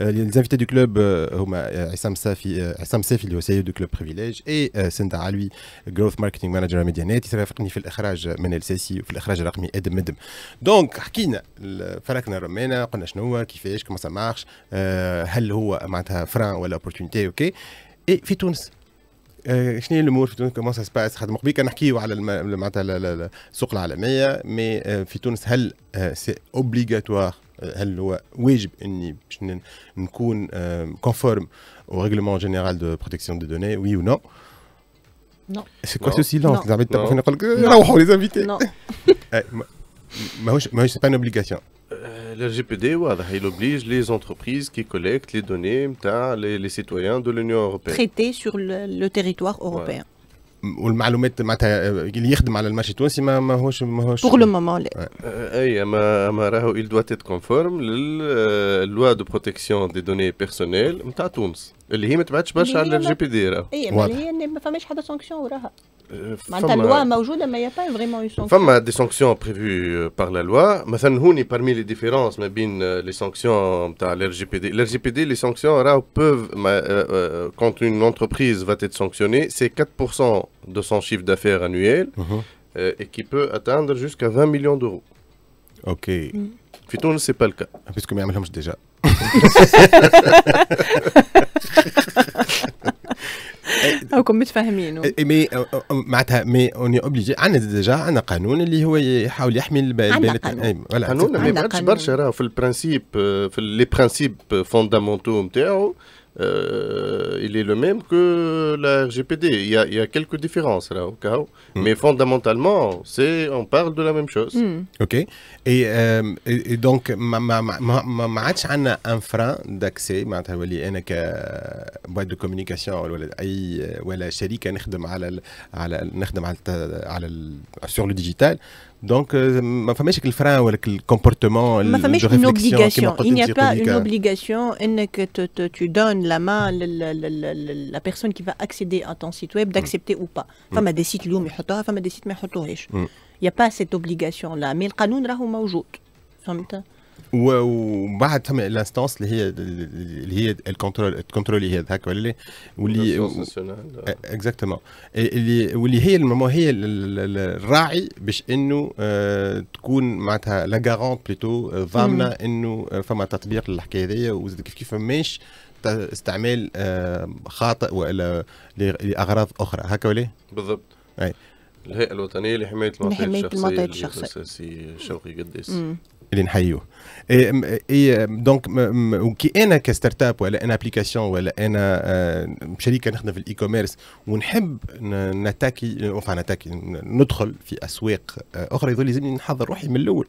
Euh, les invités du club هما عصام سافي عصام سافي اللي هو سيد دو كلوب بريفيليج اي سندا علوي جروث ماركتينغ مانجر ميديانات يرافقني في الاخراج من السيسي وفي الاخراج الرقمي ادم ادم دونك حكينا فركنا الرمانه قلنا شنو هو كيفاش كما سا هل هو معناتها فران ولا اوبورتونيتي اوكي اي في تونس شنو هي الامور في تونس كومون سا سباس خاطر كان نحكيو على معناتها السوق العالميه مي euh، في تونس هل سي euh, اوبليغاتوار est conforme que règlement général de protection des règlement oui ou protection des données Oui ou Non. C'est quoi ce silence non. Mais ce eh, C'est pas une obligation. Euh, le RGPD, il oblige les entreprises qui collectent les données, les, les citoyens de l'Union européenne. Traitées sur le, territoire européen. والمعلومات معناتها آه، اللي يخدم على المارشي التونسي ما ماهوش ماهوش بور لو مومون لا اي ما ما راهو euh, il doit être conforme للوا دو بروتيكسيون دي دوني بيرسونيل نتاع تونس اللي هي ما تبعتش برشا على الجي بي دي راهو اي ما فماش حدا سانكسيون وراها la euh, euh, y n'y a pas n'y a pas vraiment eu a des sanctions prévues euh, par parmi les différences ما بين لي parmi l'rgpd les جي les sanctions les sanctions L'RGPD, peuvent quand une entreprise va être sanctionnée c'est 4% de son chiffre d'affaires annuel mhm. et qui peut atteindre jusqu'à 20 millions d'euros. OK. Puis ce n'est pas le cas. Puisque que je déjà. راكم متفاهمين مي معناتها مي اوني اوبليجي عندنا ديجا عندنا قانون اللي هو يحاول يحمي البيانات قانون ما يبعدش برشا راه في البرانسيب في لي برانسيب فوندامونتو نتاعو Euh, il est le même que la RGPD. Il y a, quelques différences là, au mm. Mais fondamentalement, on parle de la même chose. Mm. Ok. Euh, et, et, donc, ma ma ma, un frein d'accès, ma ta wali, en boîte de communication ou une euh, ou la chérie qui sur le digital. Donc, euh, ma famille, c'est le frein ou le comportement, ma Je c'est une obligation. Il n'y a pas une euh. obligation que tu donnes la main à la personne qui va accéder à ton site web d'accepter ou pas. Femme des sites l'oum, femme des sites, mais mm. il n'y a pas cette obligation-là. Mais le canon, là, est موجود. فهمت ومن بعد ثم الانستانس اللي هي اللي هي الكنترول الكنترول اللي هي هكا ولا واللي اكزاكتومون آه. إيه، إيه، اللي واللي هي هي الراعي باش انه آه، تكون معناتها لا غارونت بليتو ضامنه انه آه، فما تطبيق للحكايه هذيا وزاد كيف كيف ماش استعمال خاطئ ولا لاغراض اخرى هكا ولا بالضبط اي الهيئه الوطنيه لحمايه المعطيات الشخصيه لحمايه المعطيات الشخصيه شوقي قداس اللي نحيوه اي, إي دونك كي انا كستارت اب ولا انا ابليكاسيون ولا انا شركه نخدم في الاي كوميرس ونحب نتاكي اوف نتاكي ندخل في اسواق اخرى يظل لازمني نحضر روحي من الاول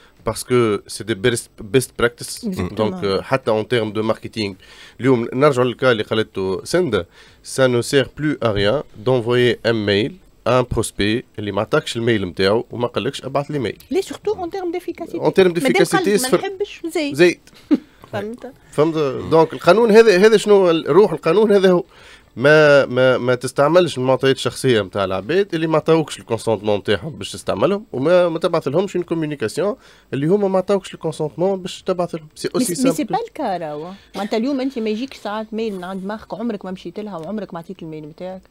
parce que c'est des best, practices donc euh, en termes de marketing ça ne sert plus à rien d'envoyer un mail à un prospect اللي ما عطاكش الميل ou وما قالكش ابعث le mail. Mais surtout en termes d'efficacité en termes d'efficacité c'est... ما ما ما تستعملش المعطيات الشخصيه نتاع العباد اللي ما عطاوكش الكونسونتمون نتاعهم باش تستعملهم وما ما تبعث لهمش اون كوميونيكاسيون اللي هما ما عطاوكش الكونسونتمون باش تبعث لهم سي اوسي سامبل سي با الكا راهو معناتها اليوم انت ما يجيك ساعات ميل من عند مارك عمرك ما مشيت لها وعمرك ما عطيت الميل نتاعك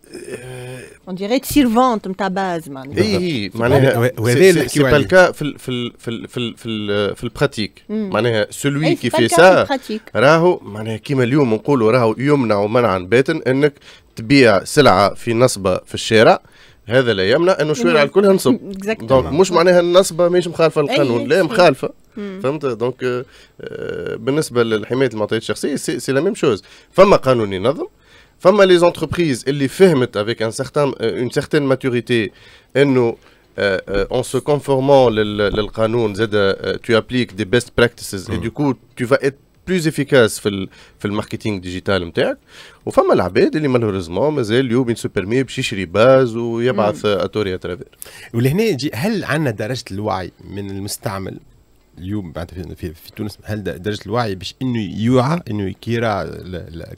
اون ديريت سيرفونت نتاع باز معناتها اي اي معناها وهذا سي با الكا في الـ في الـ في الـ في الـ في البراتيك hmm. معناها سولوي إيه، كي في سا راهو معناها كيما اليوم نقولوا راهو يمنع منعا باتا انك انك تبيع سلعه في نصبه في الشارع هذا لا يمنع انه الشوارع الكل هنصب دونك مش معناها النصبه مش مخالفه للقانون لا مخالفه فهمت دونك آه، آه، بالنسبه لحمايه المعطيات الشخصيه سي, سي لا ميم شوز فما قانون ينظم فما لي زونتربريز اللي فهمت افيك ان سارتان اون سارتان ماتوريتي انه آه، en se conformant للقانون زاد tu appliques des best practices et du coup tu vas être بلوز افيكاس في في الماركتينغ ديجيتال نتاعك وفما العباد اللي مالوريزمون مازال اليوم مي باش يشري باز ويبعث اتوري اترافير ولهنا هل عندنا درجه الوعي من المستعمل اليوم بعد في, في, في تونس هل درجه الوعي باش انه يوعى انه يكيرا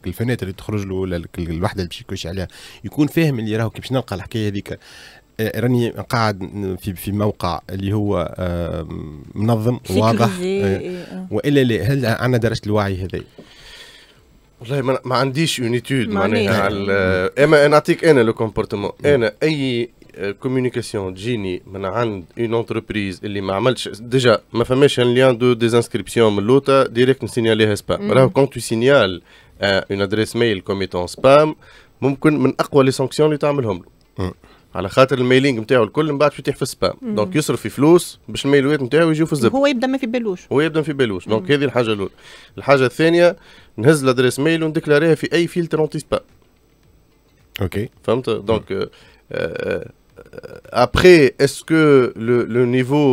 الفنات اللي تخرج له ولا الوحده اللي باش يكوش عليها يكون فاهم اللي راهو كي باش نلقى الحكايه هذيك راني قاعد في في موقع اللي هو منظم واضح آه، آه. والا لا هل عندنا درجه الوعي هذه والله ما عنديش اون معناها اما نعطيك انا لو كومبورتمون نعم. انا اي كوميونيكاسيون آه، تجيني من عند اون انتربريز اللي ما عملتش ديجا ما فماش ان ليان دو ديزانسكريبسيون من لوتا ديريكت نسينياليها سبام راهو كون تو سينيال اون ادريس ميل كوميتون سبام ممكن من اقوى لي سانكسيون اللي تعملهم له على خاطر الميلينغ نتاعو الكل من بعد يتيح في السبام دونك يصرف في فلوس باش الميلوات نتاعو يجيو في الزبده هو يبدا ما في بالوش هو يبدا ما في بالوش دونك هذه الحاجه الاولى الحاجه الثانيه نهز لادريس ميل ونديكلاريها في اي فيلتر اونتي سبام اوكي فهمت دونك آه Euh, après, est-ce que le, niveau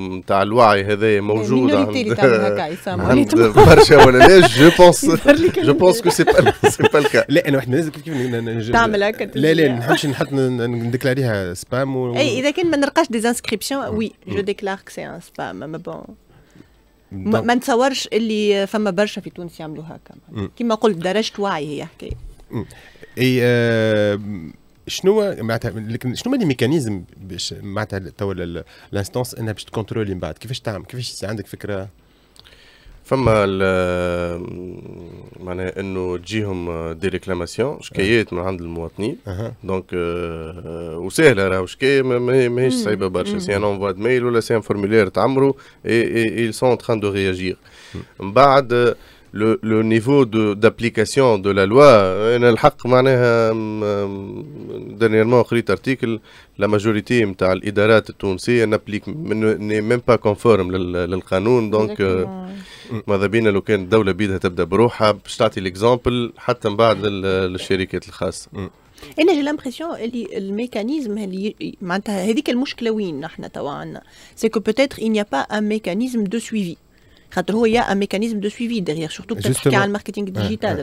de euh, la loi est toujours minorité Je pense, je pense que c'est n'est pas le cas. Là, nous, nous, nous, nous, nous, nous, je que c'est un spam. شنو معناتها لكن شنو اللي ميكانيزم باش معناتها توا الانستونس انها باش تكونترولي من بعد كيفاش تعمل كيفاش عندك فكره فما معناها انه تجيهم دي ريكلاماسيون شكايات من عند المواطنين دونك euh، وسهله راهو شكايه ماهيش صعيبه برشا سي ان انفوا ميل ولا سي ان فورمولير تعمرو اي اي سون تخان دو رياجير من بعد لو لو نيفو دو دابليكاسيون دو لا لوا انا الحق معناها دانييرمون قريت ارتيكل لا ماجوريتي نتاع الادارات التونسيه نابليك ني ميم با كونفورم للقانون دونك euh، ماذا بينا لو كان الدوله بيدها تبدا بروحها باش تعطي ليكزامبل حتى من بعد للشركات الخاصه انا جي لامبرسيون اللي الميكانيزم اللي معناتها هذيك المشكله وين نحن توا عندنا سيكو بوتيتر ان با ان ميكانيزم دو سويفي il y a un mécanisme de suivi derrière, surtout peut-être un marketing digital.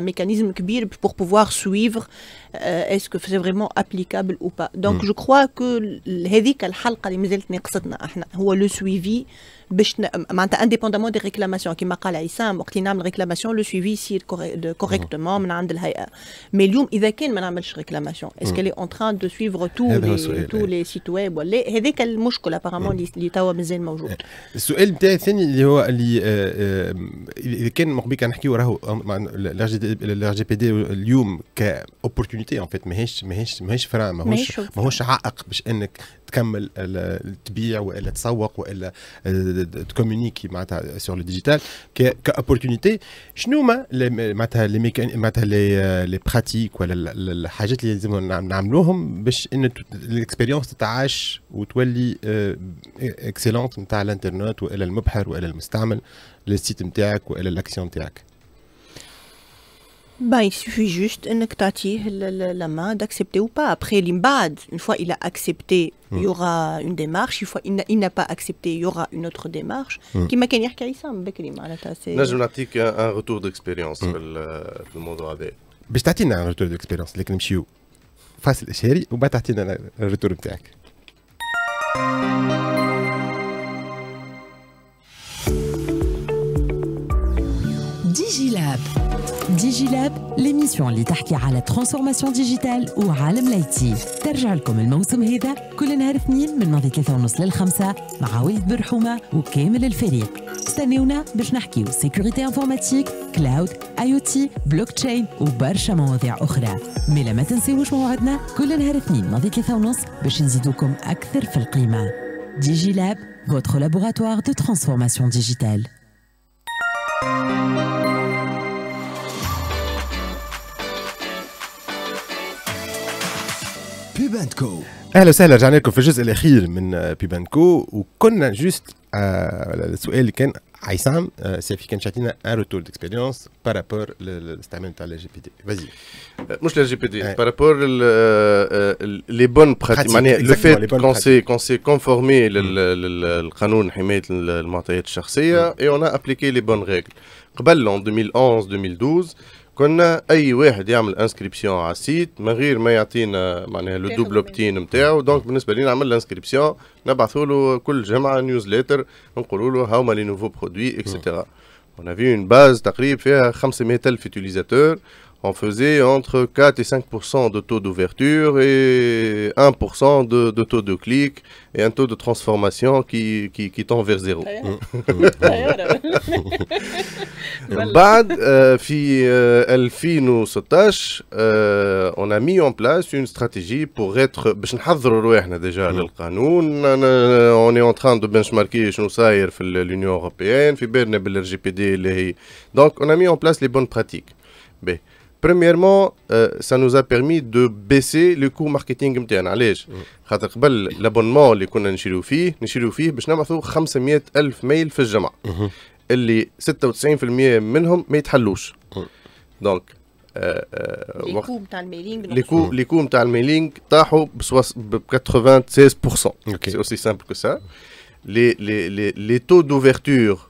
un mécanisme pour pouvoir suivre euh, est-ce que c'est vraiment applicable ou pas. Donc, hmm. je crois que le suivi باش معناتها انديبوندامون دي ريكلاماسيون كيما قال عصام وقت اللي نعمل ريكلاماسيون لو سويفي يصير كوريكتومون من عند الهيئه مي اليوم اذا كان ما نعملش ريكلاماسيون اسكو لي اون تران دو سويفر تو تو لي سيت ويب ولا هذاك المشكل ابارامون اللي توا مازال موجود إيه. السؤال نتاعي الثاني اللي هو اللي آه، آه، اذا كان مقبل كان نحكيو راهو الار جي بي دي اليوم اوبورتونيتي ان فيت ماهيش ماهيش ماهيش فرع ماهوش ماهوش عائق باش انك تكمل تبيع والا تسوق والا آه، تكومونيكي معناتها سور لو ديجيتال كابورتونيتي شنو ما معناتها لي معناتها لي براتيك ولا الحاجات اللي لازم نعملوهم باش ان الاكسبيريونس تتعاش وتولي اكسلونت نتاع الانترنت والى المبحر والى المستعمل للسيت نتاعك والى الاكسيون نتاعك Ben il suffit juste la main d'accepter ou pas. Après l'imbad, une fois il a accepté, il mm. y aura une démarche. Une fois il n'a pas accepté, il y aura une autre démarche. Mm. Qui m'a qu'à c'est. ça. je n'attique un retour d'expérience. Le monde باش تعطينا الريتور ديكسبيرونس لكن ou فاصل un un retour de نتاعك ديجيلاب ديجيلاب ليميسيون اللي تحكي على ترانسفورماسيون ديجيتال وعالم لايتي ترجع لكم الموسم هذا كل نهار اثنين من نهار ثلاثة ونص للخمسة مع ولد برحومة وكامل الفريق استنيونا باش نحكيو سيكوريتي انفورماتيك كلاود اي او تي بلوك تشين وبرشا مواضيع اخرى ملا ما تنساوش موعدنا كل نهار اثنين نهار ثلاثة ونص باش نزيدوكم اكثر في القيمة ديجيلاب فوتخ laboratoire دو ترانسفورماسيون ديجيتال. بيبانكو اهلا وسهلا رجعنا لكم في الجزء الاخير من بيبانكو آه، وكنا جوست آه، السؤال اللي كان Aïssam, euh, c'est Chatina un retour d'expérience par rapport à la GPT. Vas-y. Euh, moi, je suis GPT, par rapport aux euh, bonnes pratiques, le fait qu'on s'est conformé le canon de la et on a appliqué les bonnes règles. En 2011-2012, كنا اي واحد يعمل انسكريبسيون على السيت من غير ما يعطينا معناها لو دوبل اوبتين نتاعو دونك بالنسبه لي نعمل انسكريبسيون نبعثوا له كل جمعه نيوزليتر نقولوا له هاوما لي نوفو برودوي اكسيتيرا اون افي اون باز تقريب فيها 500000 يوتيليزاتور on faisait entre 4 et 5% de taux d'ouverture et 1% de, taux de clic et un taux de transformation qui, qui, qui tend vers zéro. بعد في 2016 on a mis en place une stratégie pour être déjà mm. on est en train de benchmarker l'Union européenne le RGPD. donc on a mis en place les bonnes pratiques. Premièrement, euh, ça nous a permis de baisser le coût marketing de l'analyse. Parce que, avec l'abonnement que nous avions acheté, nous avions acheté 500 000 mails dans la semaine. Ce qui ne se résolait pas pour mm. euh, euh, les 96% d'entre eux. Les coûts de l'analyse ont baissé de 96%. C'est aussi simple que ça. Les taux d'ouverture...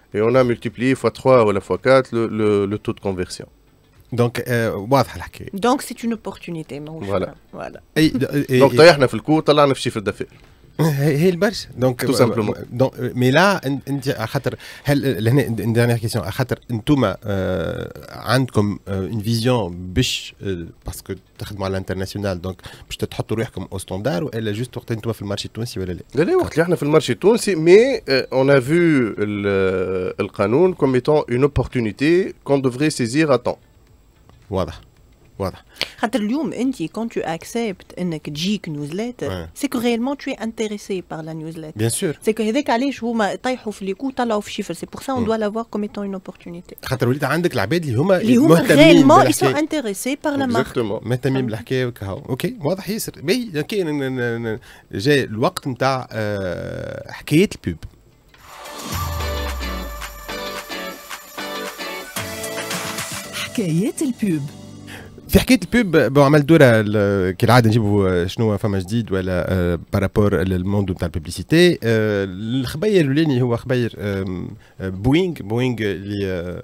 et on a multiplié fois 3 ou la fois 4 le, taux de conversion. Donc, euh, c'est une opportunité. Voilà. voilà. Et, Donc, d'ailleurs, on a fait le coup, on a fait le chiffre d'affaires. Et il barge. Tout euh, simplement. Euh, euh, mais là, une dernière question. Aha'atar, a-t-on une vision bûche, parce que c'est très l'international, donc je être a t comme au standard, ou elle a juste tourné un tour de mais on a vu le Khanoun comme une opportunité qu'on devrait saisir à temps. Voilà quand tu acceptes une newsletter, c'est que réellement tu es intéressé par la newsletter. Bien sûr. C'est que C'est pour ça on mm. doit la comme étant une opportunité. tu as ils sont intéressés par la marque. Mm. pub. في حكايه البيب بو عملت دوره كالعاده نجيبوا شنو فما جديد ولا بارابور للموند نتاع الببليسيتي الخبير الاولاني هو خبير بوينغ بوينغ آه، اللي آه،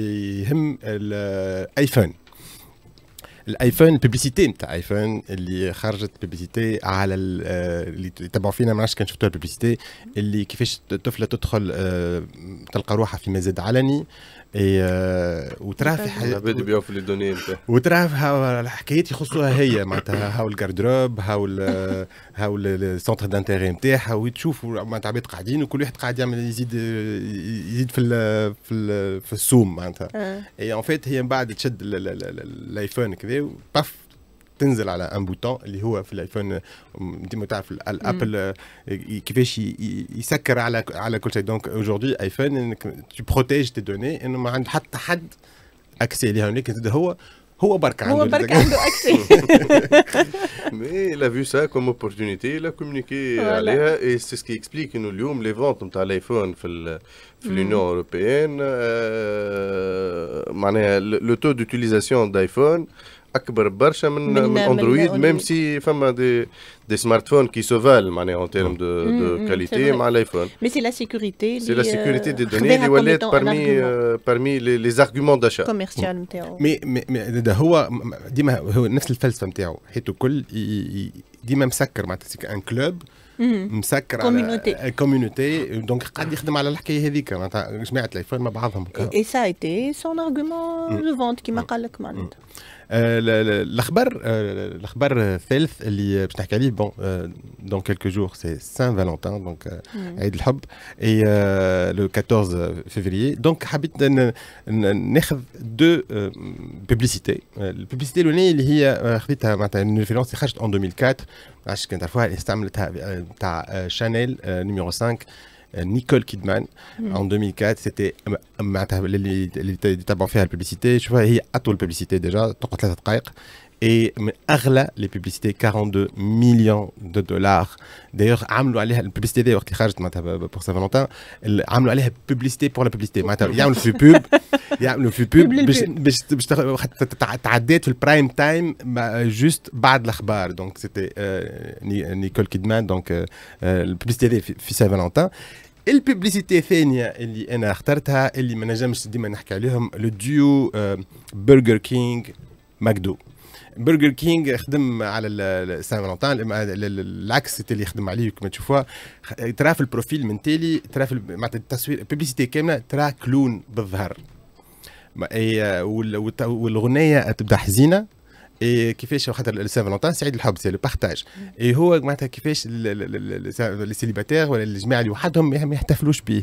يهم الايفون الايفون الببليسيتي نتاع ايفون اللي خرجت ببليسيتي على آه، اللي تبعوا فينا ما كان شفتوها الببليسيتي اللي كيفاش الطفله تدخل آه، تلقى روحها في مزاد علني اي آه، وترافح بدي بيوف اللي دوني انت وترافح الحكايات يخصوها هي معناتها هاو الكاردروب هاو هاو السونتر دانتيغي نتاعها وتشوفوا معناتها عباد قاعدين وكل واحد قاعد يعمل يزيد يزيد في في في السوم معناتها اي اون فيت هي من بعد تشد الايفون كذا باف un bouton qui est dans l'iPhone, tu sais, dans l'Apple, il s'accroche à la qu'il Donc aujourd'hui, l'iPhone, tu protèges tes données, et nous avons tu à l'iPhone, accès. Mais il a vu ça comme une opportunité, il a communiqué avec nous, et c'est ce qui explique que aujourd'hui les ventes de l'iPhone dans mm. l'Union européenne. Euh, le taux d'utilisation d'iPhone. اكبر برشا من من, من اندرويد ميم سي فما دي دي سمارت فون كي سوفال معناها اون تيرم دو دو كاليتي مع الايفون مي سي لا سيكوريتي سي لا سيكوريتي دي دوني اللي ولات بارمي بارمي لي زارغومون داشا كوميرسيال نتاعو مي مي هو ديما هو نفس الفلسفه نتاعو حيت الكل ديما مسكر معناتها ان كلوب mm-hmm. مسكر على كوميونيتي دونك قاعد يخدم على الحكايه هذيك معناتها جماعه الايفون مع بعضهم اي سا ايتي سون ارغومون دو فونت كيما قال لك معناتها Euh, le Felth, euh, euh, bon dans quelques jours c'est Saint Valentin donc عيد mm. et le 14 février donc y a deux publicités la publicité اللي il en 2004 ta fois عارفها numéro 5 euh, Nicole Kidman hmm. en 2004 c'était euh, ma était à les faire la publicité les et mais أغلى les publicités 42 millions de dollars d'ailleurs ils ont fait la publicité d'avoir qui est euh, pour Saint-Valentin ils ont fait la publicité pour la publicité mais il y a une pub il y a une pub qui a dépassé le prime time bah, juste après l'actualité donc c'était euh, Nicole Kidman donc euh, la publicité de Saint-Valentin et la publicité que j'ai choisie celle que je ne peux pas toujours parler à eux le duo Burger King mcdo برجر كينج خدم على سان فالونتان العكس اللي يخدم عليه كما تشوفوها ترا في البروفيل من تالي ترا في معناتها التصوير بيبليسيتي كامله ترا كلون بالظهر والغنيه تبدا حزينه اي كيفاش خاطر سان فالونتان سعيد الحب سي لو بارتاج اي هو معناتها كيفاش السيليباتير ولا الجماعه اللي وحدهم ما يحتفلوش به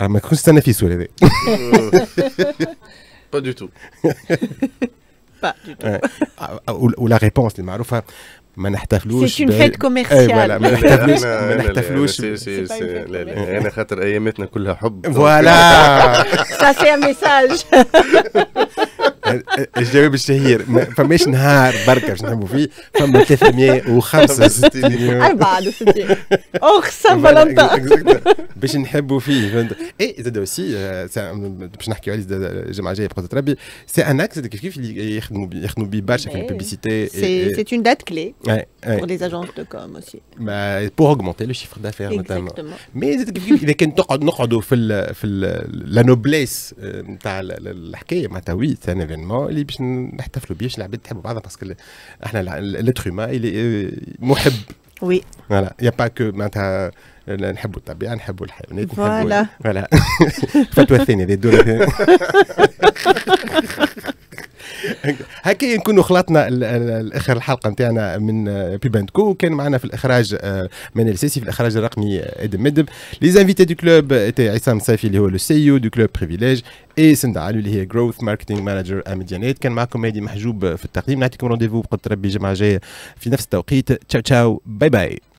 Ah, ma cru un euh, Pas du tout. Pas du tout. Ah, ah, ou, la réponse, hein. C'est une fête commerciale. Voilà. Ça, c'est un message. الجواب الشهير فماش نهار بركه باش نحبوا فيه فما 365 يوم 64 اقسم بالله باش نحبوا فيه فهمت اي زاد اوسي آه، باش نحكي عليه الجمعه الجايه بقدره ربي سي ان اكس كيف كيف يخدموا يخدموا بيه برشا في البيبيسيتي سي اون دات كلي بور لي اجونس دو كوم اوسي بور اوغمونتي لو شيفر دافير نوتامون مي زاد كيف كيف اذا كان تقعد نقعدوا في في لا نوبليس نتاع الحكايه معناتها وي سي ايفينمون اللي باش نحتفلوا بيه باش العباد تحبوا بعضها باسكو احنا لتر هيومان اللي محب وي فوالا يا با كو معناتها نحبوا الطبيعه نحبوا الحيوانات فوالا فوالا الفتوى الثانيه هذه الدور هكا نكونوا خلطنا الاخر الحلقه نتاعنا من آه، بيبانتكو كان معنا في الاخراج آه، من السيسي في الاخراج الرقمي آه، ادم مدب لي زانفيتي دو كلوب تاع عصام صافي اللي هو لو سي او دو كلوب بريفيليج اي سند علو اللي هي جروث ماركتينغ مانجر اميديانيت كان معكم مهدي محجوب في التقديم نعطيكم رونديفو بقدر ربي الجمعه الجايه في نفس التوقيت تشاو تشاو باي باي